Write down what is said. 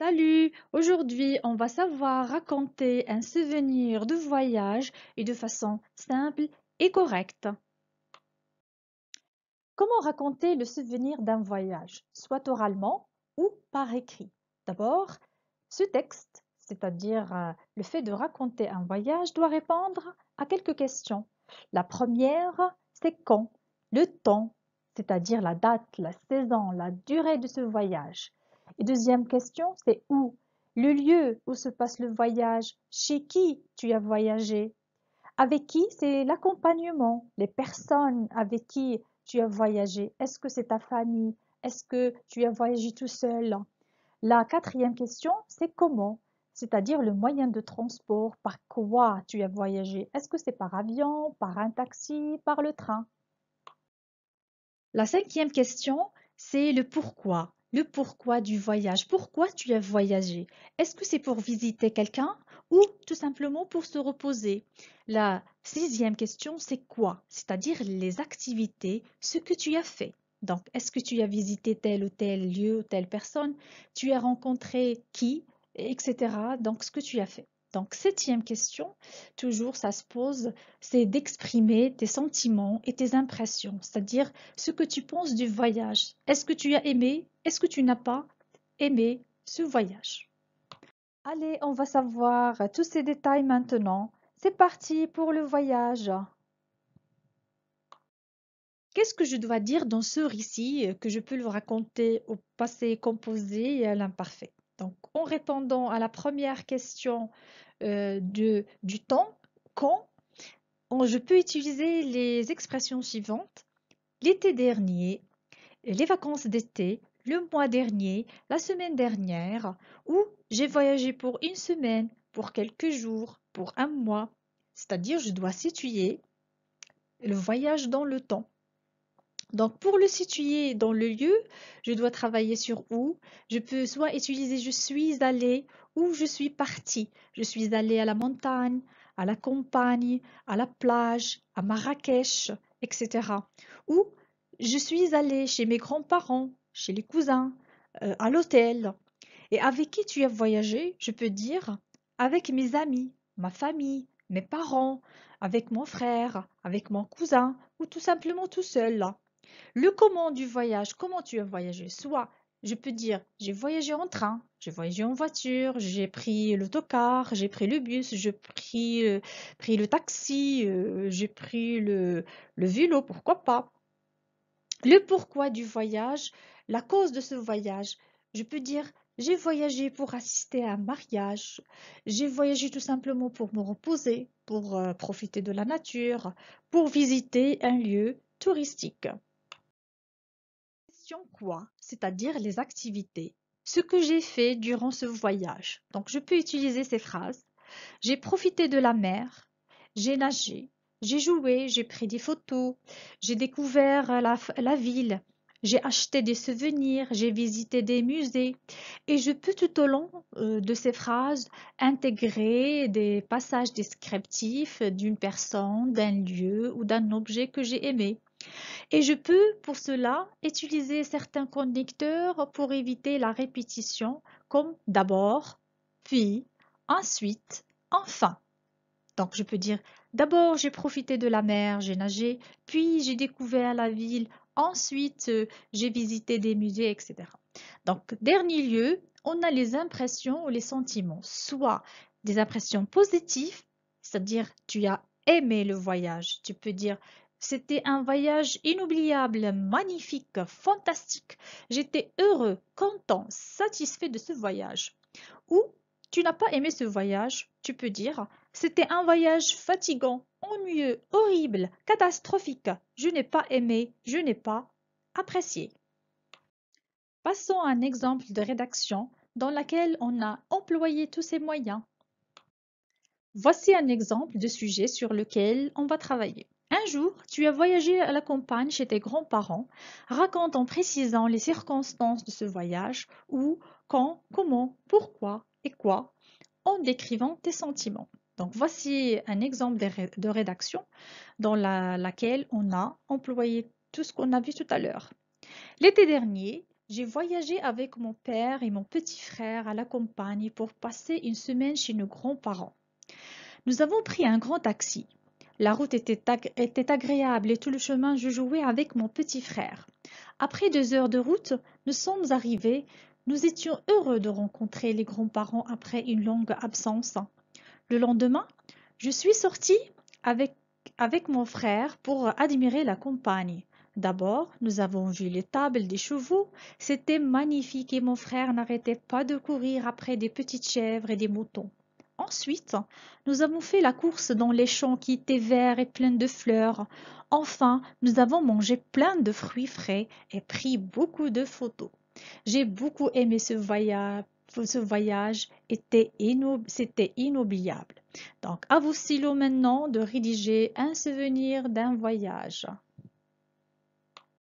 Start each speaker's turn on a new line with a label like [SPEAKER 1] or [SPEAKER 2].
[SPEAKER 1] Salut! Aujourd'hui, on va savoir raconter un souvenir de voyage et de façon simple et correcte. Comment raconter le souvenir d'un voyage, soit oralement ou par écrit? D'abord, ce texte, c'est-à-dire euh, le fait de raconter un voyage, doit répondre à quelques questions. La première, c'est quand, le temps, c'est-à-dire la date, la saison, la durée de ce voyage deuxième question, c'est où Le lieu où se passe le voyage Chez qui tu as voyagé Avec qui c'est l'accompagnement Les personnes avec qui tu as voyagé Est-ce que c'est ta famille Est-ce que tu as voyagé tout seul La quatrième question, c'est comment c'est-à-dire le moyen de transport, par quoi tu as voyagé. Est-ce que c'est par avion, par un taxi, par le train La cinquième question, c'est le pourquoi le pourquoi du voyage. Pourquoi tu as voyagé Est-ce que c'est pour visiter quelqu'un ou tout simplement pour se reposer La sixième question, c'est quoi C'est-à-dire les activités, ce que tu as fait. Donc, est-ce que tu as visité tel ou tel lieu ou telle personne Tu as rencontré qui Etc. Donc, ce que tu as fait. Donc, septième question, toujours ça se pose, c'est d'exprimer tes sentiments et tes impressions, c'est-à-dire ce que tu penses du voyage. Est-ce que tu as aimé Est-ce que tu n'as pas aimé ce voyage Allez, on va savoir tous ces détails maintenant. C'est parti pour le voyage. Qu'est-ce que je dois dire dans ce récit que je peux le raconter au passé composé et à l'imparfait donc, en répondant à la première question euh, de, du temps, quand, je peux utiliser les expressions suivantes. L'été dernier, les vacances d'été, le mois dernier, la semaine dernière, ou j'ai voyagé pour une semaine, pour quelques jours, pour un mois. C'est-à-dire, je dois situer le voyage dans le temps. Donc pour le situer dans le lieu, je dois travailler sur où. Je peux soit utiliser je suis allé ou je suis parti. Je suis allé à la montagne, à la campagne, à la plage, à Marrakech, etc. Ou je suis allé chez mes grands-parents, chez les cousins, euh, à l'hôtel. Et avec qui tu as voyagé, je peux dire avec mes amis, ma famille, mes parents, avec mon frère, avec mon cousin ou tout simplement tout seul. Le comment du voyage, comment tu as voyagé Soit je peux dire j'ai voyagé en train, j'ai voyagé en voiture, j'ai pris l'autocar, j'ai pris le bus, euh, euh, j'ai pris, le taxi, j'ai pris le, vélo, pourquoi pas. Le pourquoi du voyage, la cause de ce voyage, je peux dire j'ai voyagé pour assister à un mariage, j'ai voyagé tout simplement pour me reposer, pour euh, profiter de la nature, pour visiter un lieu touristique quoi, c'est-à-dire les activités. Ce que j'ai fait durant ce voyage. Donc je peux utiliser ces phrases. J'ai profité de la mer, j'ai nagé, j'ai joué, j'ai pris des photos, j'ai découvert la, la ville, j'ai acheté des souvenirs, j'ai visité des musées. Et je peux tout au long euh, de ces phrases intégrer des passages descriptifs d'une personne, d'un lieu ou d'un objet que j'ai aimé. Et je peux, pour cela, utiliser certains connecteurs pour éviter la répétition, comme d'abord, puis, ensuite, enfin. Donc, je peux dire d'abord, j'ai profité de la mer, j'ai nagé, puis j'ai découvert la ville, ensuite, euh, j'ai visité des musées, etc. Donc, dernier lieu, on a les impressions ou les sentiments, soit des impressions positives, c'est-à-dire tu as aimé le voyage, tu peux dire c'était un voyage inoubliable, magnifique, fantastique. J'étais heureux, content, satisfait de ce voyage. Ou tu n'as pas aimé ce voyage, tu peux dire c'était un voyage fatigant, ennuyeux, horrible, catastrophique. Je n'ai pas aimé, je n'ai pas apprécié. Passons à un exemple de rédaction dans laquelle on a employé tous ces moyens. Voici un exemple de sujet sur lequel on va travailler. Un jour, tu as voyagé à la campagne chez tes grands-parents. Raconte en précisant les circonstances de ce voyage, où, quand, comment, pourquoi et quoi, en décrivant tes sentiments. Donc voici un exemple de rédaction dans laquelle on a employé tout ce qu'on a vu tout à l'heure. L'été dernier, j'ai voyagé avec mon père et mon petit frère à la campagne pour passer une semaine chez nos grands-parents. Nous avons pris un grand taxi. La route était, agréable et tout le chemin je jouais avec mon petit frère. Après deux heures de route, nous sommes arrivés. Nous étions heureux de rencontrer les grands-parents après une longue absence. Le lendemain, je suis sortie avec, avec mon frère pour admirer la campagne. D'abord, nous avons vu les tables des chevaux. C'était magnifique et mon frère n'arrêtait pas de courir après des petites chèvres et des moutons. Ensuite, nous avons fait la course dans les champs qui étaient verts et pleins de fleurs. Enfin, nous avons mangé plein de fruits frais et pris beaucoup de photos. J'ai beaucoup aimé ce voyage. Ce voyage était c'était inoubliable. Donc, à vous, Silo, maintenant de rédiger un souvenir d'un voyage.